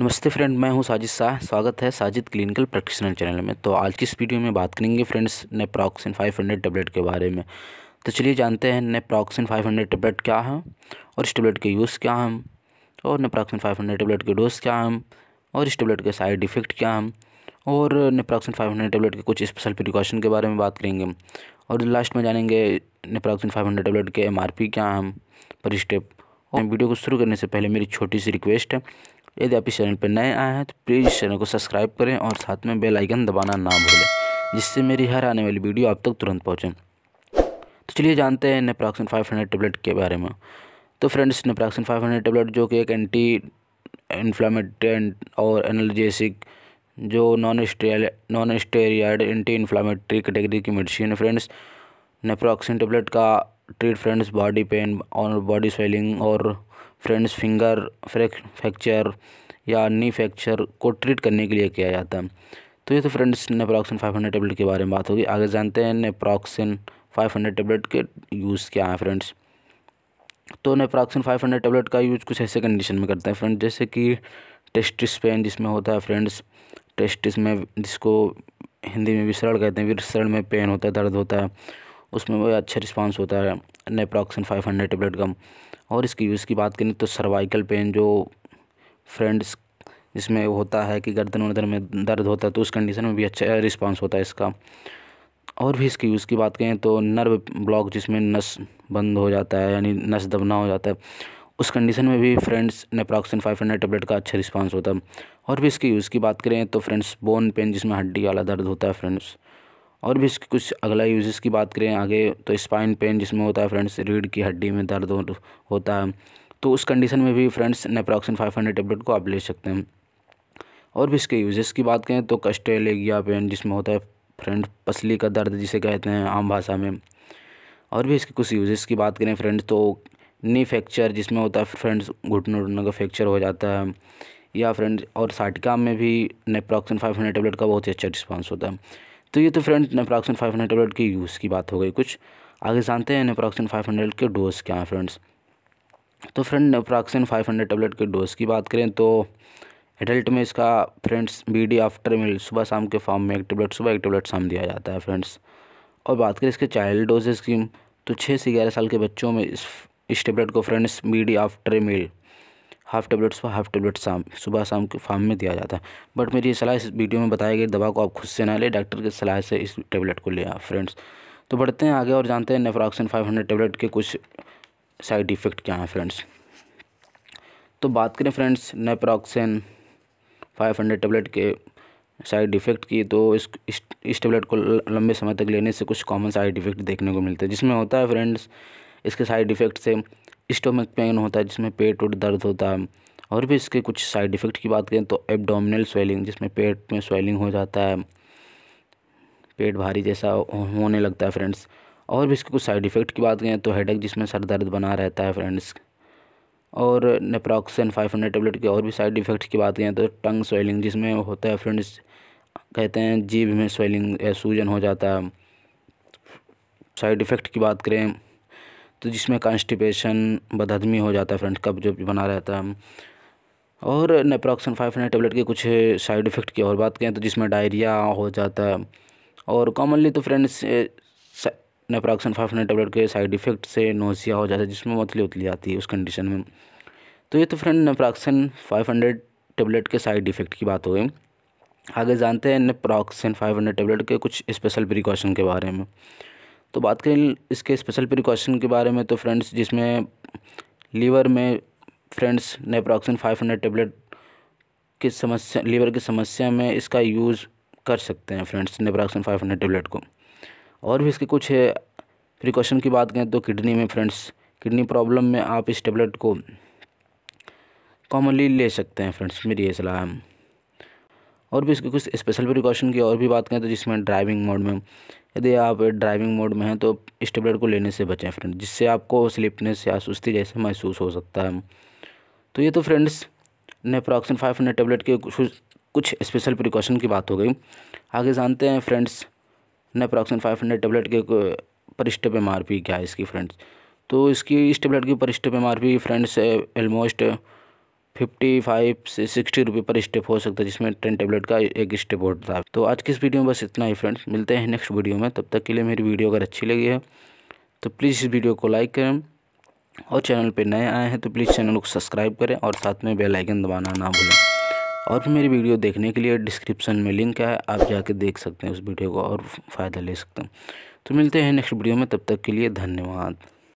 नमस्ते फ्रेंड मैं हूं साजिद शाह स्वागत है साजिद क्लिनिकल प्रैक्टिशनर चैनल में तो आज की इस वीडियो में बात करेंगे फ्रेंड्स नेप्रॉक्सिन 500 टेबलेट के बारे में तो चलिए जानते हैं नेप्रॉक्सिन 500 टेबलेट क्या है और इस टेबलेट के यूज़ क्या हम और नेप्रॉक्सिन 500 टेबलेट के डोज क्या हम और इस टेबलेट के साइड इफ़ेक्ट क्या हम और नेप्रॉक्सिन फाइव टेबलेट के कुछ स्पेशल प्रिकॉशन के बारे में बात करेंगे और लास्ट में जानेंगे नेप्रॉक्सिन फाइव टेबलेट के एम क्या हम पर स्टेप और वीडियो को शुरू करने से पहले मेरी छोटी सी रिक्वेस्ट है यदि आप इस चैनल पर नए आए हैं तो प्लीज़ इस चैनल को सब्सक्राइब करें और साथ में बेल आइकन दबाना ना भूलें जिससे मेरी हर आने वाली वीडियो आप तक तुरंत पहुँचें तो चलिए जानते हैं नेप्राक्सिन 500 टेबलेट के बारे में तो फ्रेंड्स नेप्राक्सिन 500 टेबलेट जो कि एक एंटी इन्फ्लामेटेंट और एनर्जेसिक जो नॉन स्टेल non steroid anti inflammatory category की मेडिसिन है फ्रेंड्स नेप्रोक्सिन टेबलेट का ट्रीट फ्रेंड्स बॉडी पेन और बॉडी स्वेलिंग और फ्रेंड्स फिंगर फ्रैक्चर या नी फ्रैक्चर को ट्रीट करने के लिए किया जाता है तो ये तो फ्रेंड्स नेप्रोक्सन 500 टेबलेट के बारे में बात होगी आगे जानते हैं नेप्रोक्सन 500 टेबलेट के यूज़ क्या है फ्रेंड्स तो नेप्रोक्सन 500 टेबलेट का यूज़ कुछ ऐसे कंडीशन में करते हैं फ्रेंड्स जैसे कि टेस्टिस पेन जिसमें होता है फ्रेंड्स टेस्टिस में जिसको हिंदी में विसरण कहते हैं विसरण में पेन होता है दर्द होता है उसमें वो अच्छा रिस्पांस होता है नेपरोक्सन फाइव हंड्रेड टेबलेट गम और इसकी यूज़ की बात करें तो सर्वाइकल पेन जो फ्रेंड्स इसमें होता है कि गर्दन वर्दन में दर्द होता है तो उस कंडीशन में भी अच्छा रिस्पांस होता है इसका और भी इसके यूज़ की बात करें तो नर्व ब्लॉक जिसमें नस बंद हो जाता है यानी नस दबना हो जाता है उस कंडीशन में भी friends naproxen five hundred tablet का अच्छा रिस्पांस होता है और भी इसके यूज़ की बात करें तो फ्रेंड्स बोन पेन जिसमें हड्डी वाला दर्द होता है फ्रेंड्स और भी इसके कुछ अगला यूज़ेस की बात करें आगे तो स्पाइन पेन जिसमें होता है फ्रेंड्स रीढ़ की हड्डी में दर्द होता है तो उस कंडीशन में भी friends naproxen five hundred tablet को आप ले सकते हैं और भी इसके यूजेस की बात करें तो कस्टेलेगिया पेन जिसमें होता है फ्रेंड पसली का दर्द जिसे कहते हैं आम भाषा में और भी इसके कुछ यूजेस की बात करें फ्रेंड्स तो नी फ्रैक्चर जिसमें होता है फ्रेंड्स घुटनों उठने का फ्रैक्चर हो जाता है या फ्रेंड्स और साटिका में भी नेप्रोक्सिन फाइव हंड्रेड टेबलेट का बहुत ही अच्छा रिस्पॉन्स होता है तो ये तो friend naproxen five hundred tablet के यूज़ की बात हो गई कुछ आगे जानते हैं नेप्रोक्सन फाइव हंड्रेड के डोज़ क्या हैं फ्रेंड्स तो friend naproxen five hundred tablet के डोज़ की बात करें तो एडल्ट में इसका फ्रेंड्स बीडी आफ्टर मिल सुबह शाम के फॉर्म में एक टेबलेट सुबह एक टेबलेट शाम दिया जाता है फ्रेंड्स और बात करें इसके चाइल्ड डोजेज की तो छः से ग्यारह साल के बच्चों में इस इस टेबलेट को friends BD after meal half tablets सुबह हाफ़ टेबलेट शाम सुबह शाम के फार्म में दिया जाता है बट मेरी सलाह इस वीडियो में बताई गई दवा को आप खुद से ना लें डॉक्टर की सलाह से इस टेबलेट को लिया आप फ्रेंड्स तो बढ़ते हैं आगे और जानते हैं नेफ्रॉक्सिन फाइव हंड्रेड टेबलेट के कुछ साइड इफ़ेक्ट क्या हैं फ्रेंड्स तो बात करें friends naproxen five hundred tablet के साइड इफ़ेक्ट की तो इस इस, इस टेबलेट को लंबे समय तक लेने से कुछ कॉमन साइड इफ़ेक्ट देखने को मिलते हैं जिसमें होता है फ्रेंड्स इसके साइड इफ़ेक्ट से स्टोमक पेन होता है जिसमें पेट उट दर्द होता है और भी इसके कुछ साइड इफ़ेक्ट की बात करें तो एबडोमिनल स्वेलिंग जिसमें पेट में स्वेलिंग हो जाता है पेट भारी जैसा होने लगता है फ्रेंड्स और भी इसके कुछ साइड इफ़ेक्ट की बात करें तो हेडेक जिसमें सर दर्द बना रहता है फ्रेंड्स और नेप्रोक्सन फाइव हंड्रेड टेबलेट के और भी साइड इफ़ेक्ट की बात करें तो टंग स्वेलिंग जिसमें होता है फ्रेंड्स कहते हैं जीभ में स्वेलिंग सूजन हो जाता है साइड इफ़ेक्ट की बात करें तो जिसमें कॉन्स्टिपेशन बदहदमी हो जाता है फ्रेंड कब जो बना रहता है और नेप्रोक्सन फाइव हंड्रेड टेबलेट के कुछ साइड इफ़ेक्ट की और बात करें तो जिसमें डायरिया हो जाता है और कॉमनली तो friends naproxen five hundred tablet के साइड इफ़ेक्ट से नोसिया हो जाता है जिसमें मतली उतली आती है उस कंडीशन में तो ये तो friend naproxen five hundred tablet के साइड इफ़ेक्ट की बात हो गई आगे जानते हैं नेप्रोक्सन फाइव हंड्रेड टेबलेट के कुछ स्पेशल प्रिकॉशन के बारे में तो बात करें इसके स्पेशल प्रिकॉशन के बारे में तो फ्रेंड्स जिसमें लीवर में फ्रेंड्स नेप्रॉक्सिन 500 टेबलेट की समस्या लीवर की समस्या में इसका यूज़ कर सकते हैं फ्रेंड्स नेप्रॉक्सिन 500 टेबलेट को और भी इसके कुछ प्रिकॉशन की बात करें तो किडनी में फ्रेंड्स किडनी प्रॉब्लम में आप इस टेबलेट को कॉमनली ले सकते हैं फ्रेंड्स मेरी ये सलाह है और भी इसके कुछ स्पेशल प्रिकॉशन की और भी बात करें तो जिसमें ड्राइविंग मोड में यदि आप ड्राइविंग मोड में हैं तो स्टेबलर को लेने से बचें फ्रेंड जिससे आपको स्लिपनेस या सुस्ती जैसे महसूस हो सकता है तो ये तो friends naproxen five hundred tablet के कुछ स्पेशल प्रिकॉशन की बात हो गई आगे जानते हैं friends naproxen five hundred tablet के per strip M R P क्या है इसकी फ्रेंड्स तो इसकी इस टेबलेट की per strip M R P friends almost fifty five से सिक्सटी रुपये पर स्टेप हो सकता है जिसमें टेन टेबलेट का एक स्टेप होता है तो आज की इस वीडियो में बस इतना ही फ्रेंड्स मिलते हैं नेक्स्ट वीडियो में तब तक के लिए मेरी वीडियो अगर अच्छी लगी है तो प्लीज़ इस वीडियो को लाइक करें और चैनल पर नए आए हैं तो प्लीज़ चैनल को सब्सक्राइब करें और साथ में बेल आइकन दबाना ना भूलें और मेरी वीडियो देखने के लिए डिस्क्रिप्शन में लिंक है आप जाके देख सकते हैं उस वीडियो को और फ़ायदा ले सकते हैं तो मिलते हैं नेक्स्ट वीडियो में तब तक के लिए धन्यवाद